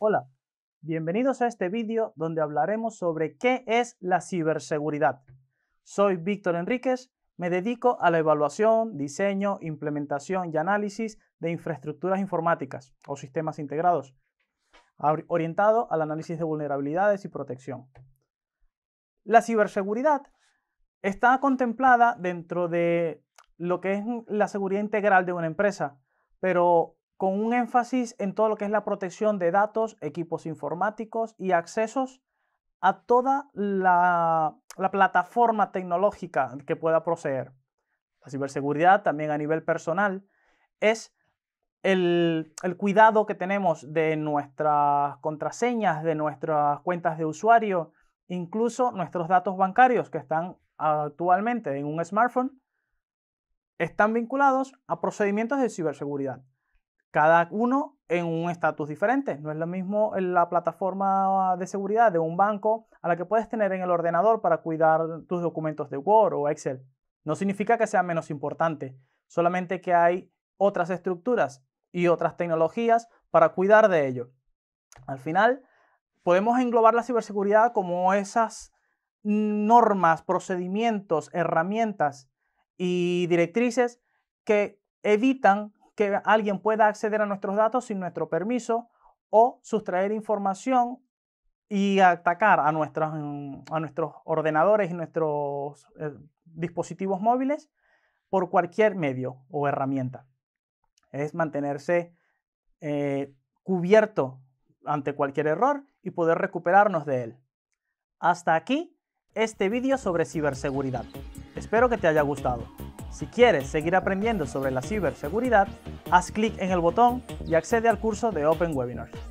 Hola, bienvenidos a este vídeo donde hablaremos sobre qué es la ciberseguridad. Soy Víctor Enríquez, me dedico a la evaluación, diseño, implementación y análisis de infraestructuras informáticas o sistemas integrados, orientado al análisis de vulnerabilidades y protección. La ciberseguridad está contemplada dentro de lo que es la seguridad integral de una empresa, pero con un énfasis en todo lo que es la protección de datos, equipos informáticos y accesos a toda la, plataforma tecnológica que pueda proceder. La ciberseguridad también a nivel personal es el, cuidado que tenemos de nuestras contraseñas, de nuestras cuentas de usuario, incluso nuestros datos bancarios que están actualmente en un smartphone, están vinculados a procedimientos de ciberseguridad cada uno en un estatus diferente. No es lo mismo la plataforma de seguridad de un banco a la que puedes tener en el ordenador para cuidar tus documentos de Word o Excel. No significa que sea menos importante, solamente que hay otras estructuras y otras tecnologías para cuidar de ello. Al final, podemos englobar la ciberseguridad como esas normas, procedimientos, herramientas y directrices que evitan que alguien pueda acceder a nuestros datos sin nuestro permiso o sustraer información y atacar a, nuestros, mm, a nuestros ordenadores y nuestros eh, dispositivos móviles por cualquier medio o herramienta. Es mantenerse eh, cubierto ante cualquier error y poder recuperarnos de él. Hasta aquí este vídeo sobre ciberseguridad. Espero que te haya gustado. Si quieres seguir aprendiendo sobre la ciberseguridad, haz clic en el botón y accede al curso de Open Webinars.